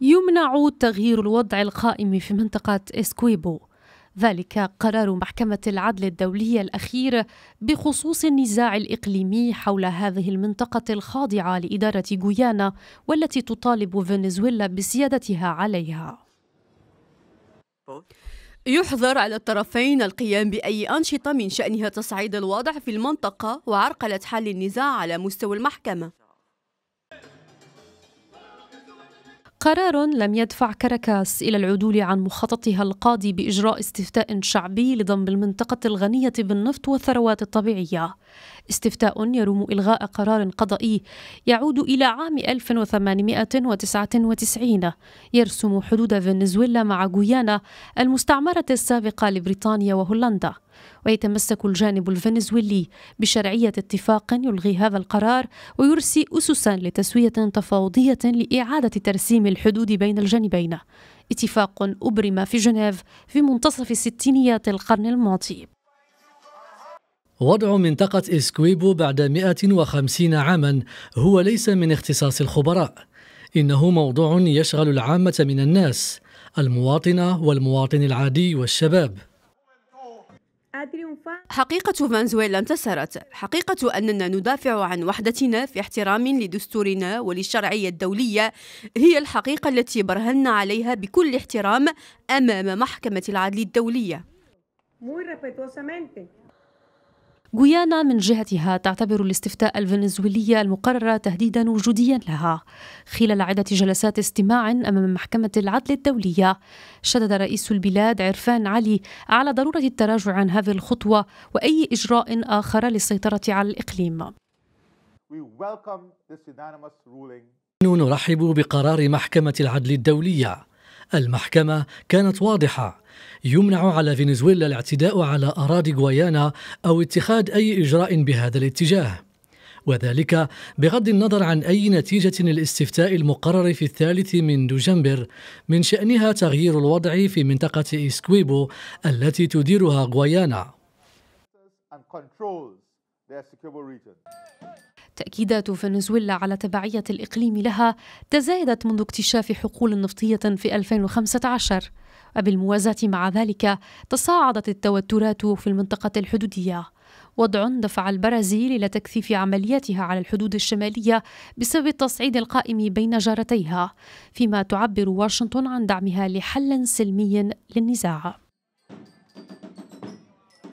يمنع تغيير الوضع القائم في منطقة إسكويبو ذلك قرار محكمة العدل الدولية الأخير بخصوص النزاع الإقليمي حول هذه المنطقة الخاضعة لإدارة غويانا والتي تطالب فنزويلا بسيادتها عليها. يحظر على الطرفين القيام بأي أنشطة من شأنها تصعيد الوضع في المنطقة وعرقلة حل النزاع على مستوى المحكمة. قرار لم يدفع كركاس إلى العدول عن مخططها القاضي بإجراء استفتاء شعبي لضم المنطقة الغنية بالنفط والثروات الطبيعية استفتاء يروم إلغاء قرار قضائي يعود إلى عام 1899 يرسم حدود فنزويلا مع غويانا المستعمرة السابقة لبريطانيا وهولندا ويتمسك الجانب الفنزويلي بشرعية اتفاق يلغي هذا القرار ويرسي أسسا لتسوية تفاوضية لإعادة ترسيم الحدود بين الجانبين اتفاق أبرم في جنيف في منتصف الستينيات القرن الماضي وضع منطقة إسكويبو بعد 150 عاما هو ليس من اختصاص الخبراء إنه موضوع يشغل العامة من الناس المواطنة والمواطن العادي والشباب حقيقة فنزويلا انتصرت حقيقة أننا ندافع عن وحدتنا في احترام لدستورنا وللشرعية الدولية هي الحقيقة التي برهنا عليها بكل احترام أمام محكمة العدل الدولية غويانا من جهتها تعتبر الاستفتاء الفنزويلي المقرر تهديدا وجوديا لها خلال عدة جلسات استماع أمام محكمة العدل الدولية شدد رئيس البلاد عرفان علي على ضرورة التراجع عن هذه الخطوة وأي إجراء آخر للسيطرة على الإقليم نرحب بقرار محكمة العدل الدولية المحكمة كانت واضحة يمنع على فنزويلا الاعتداء على أراضي غويانا أو اتخاذ أي إجراء بهذا الاتجاه وذلك بغض النظر عن أي نتيجة الاستفتاء المقرر في الثالث من دجنبر من شأنها تغيير الوضع في منطقة إسكويبو التي تديرها غويانا تأكيدات فنزويلا على تبعية الإقليم لها تزايدت منذ اكتشاف حقول نفطية في 2015 وبالموازاة مع ذلك تصاعدت التوترات في المنطقة الحدودية وضع دفع البرازيل إلى تكثيف عملياتها على الحدود الشمالية بسبب التصعيد القائم بين جارتيها فيما تعبر واشنطن عن دعمها لحل سلمي للنزاع